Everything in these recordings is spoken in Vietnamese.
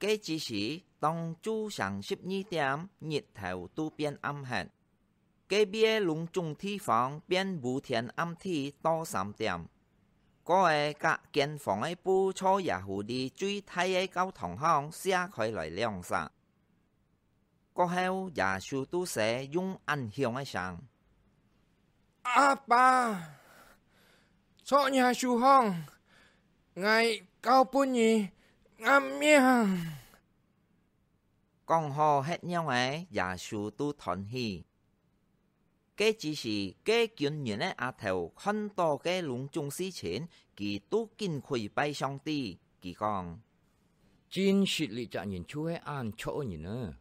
即时，当早上十二点日头都变暗黑；隔壁龙中地方变无天暗梯多三点。嗰个隔间房嘅铺初入去最睇嘅交通行写开来两字，嗰后也树都写用暗香嘅上。阿爸，坐夜树行，我交半你暗咩讲好迄样诶耶稣都同喜。这只是这近年诶阿头看到嘅隆重事情，佢都见佢拜上帝，佢讲：真实力责任出喺按错人啊！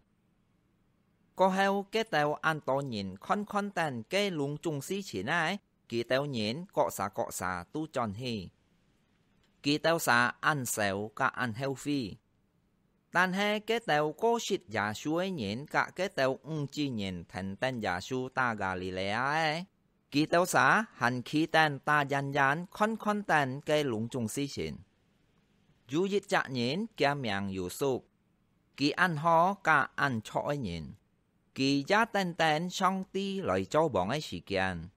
过后，佢到按多人看看等嘅隆重事情啊，佢到人各啥各啥都转去，佢到啥按手加按后悔。但係佢條古實耶穌嘅人，甲佢條五字人騰登耶穌打加利利亞嘅，佢條啥行起等打人人看看等嘅隆重事情。有一隻人嘅名耶穌，佢按好甲按錯嘅人，佢也等等上帝來做王嘅時間，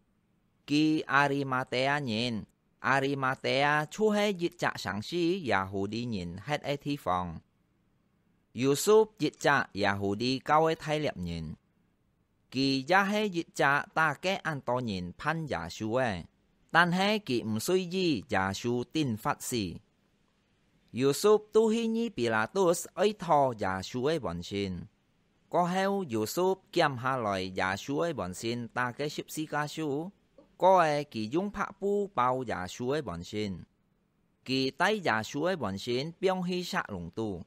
佢阿里馬提亞人，阿里馬提亞出喺一隻城市耶穌啲人喺嘅地方。耶穌一家也好啲教會體力人，佢也係一家大家按多人盼耶穌嘅，但係佢唔需要耶穌定法師。耶穌都係以比拉多斯愛托耶穌嘅文獻，過後耶穌減下來耶穌嘅文獻大概十四家書，過後佢用拍布包耶穌嘅文獻，佢帶耶穌嘅文獻表去殺龍度。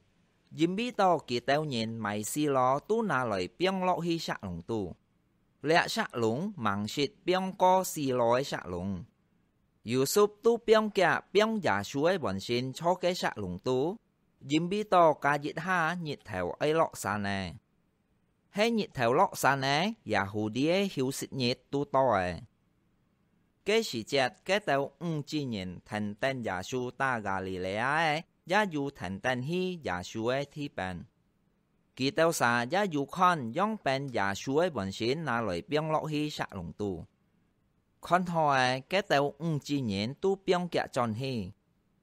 Dìm bí tàu kỳ tèo nhìn mày xì ló tu na loi biếng lọ hi sạ lùng tu. Lẹ sạ lùng mạng xịt biếng co xì lói sạ lùng. Yusuf tu biếng kẹ biếng giả suối bọn xin cho cái sạ lùng tu. Dìm bí tàu ca dịt ha nhịt thèo ấy lọ xa nè. Hãy nhịt thèo lọ xa nè, giả hù đĩa hiu xịt nhịt tu to à. Cái sự chết cái tàu ung chi nhìn thành tên giả su ta gà lì lẻ ấy. ย่าอยู่แทนแตนฮีอย่าช่วยที่เป็นกีเตาสาย่าอยู่คอน ย่องเป็นอย่าช่วยบนชินนาเลยเปียงลอกฮีชะลงตูคอนทอยแกเตาอุ้งจีเนียนตู้เปียงแกจอนฮี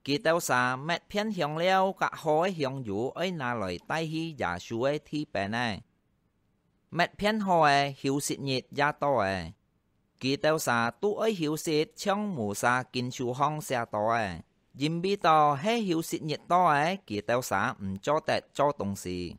กีเตาสาแม่เพี้ยนเหียงเลี้ยวกะหอยเหียงอยู่ไอ้นาเลยใต้ฮีอย่าช่วยที่เป็นแน่แม่เพี้ยนหอยหิวสิเนียดยาต่อกีเตาสาตู้เอ้ยหิวสิช่องหมูสากินชูห้องเสียต่อ因爲到海休作業多诶，記得啥唔做，但做东西。